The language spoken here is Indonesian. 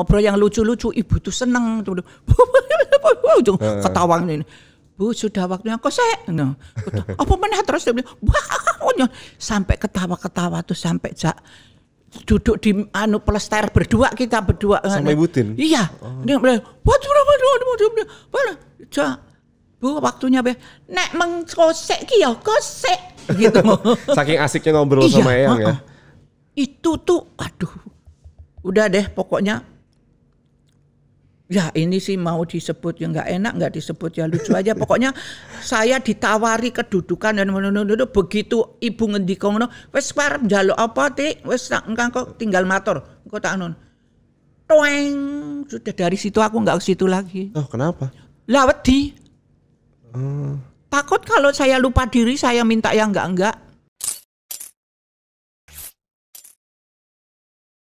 ngobrol yang lucu-lucu ibu tuh seneng tuh ketawa ini Bu sudah waktunya kok saya no. apa mana terus dia bilang sampai ketawa-ketawa tuh sampai jak duduk di anu pelester berdua kita berdua ibu tin iya oh. dia bilang what what bu waktunya be nek mengkosek kia ya, kosek gitu saking asiknya ngobrol iya, sama eyang ya itu tuh aduh udah deh pokoknya ya ini sih mau disebut yang nggak enak nggak disebut ya lucu aja pokoknya saya ditawari kedudukan dan menurut begitu ibu ngendikong no wes parep njaluk apa ti wes engkang kok tinggal motor. engkau tak nun toeng sudah dari situ aku nggak ke situ lagi oh kenapa lah di hmm. Oh. takut kalau saya lupa diri saya minta yang enggak enggak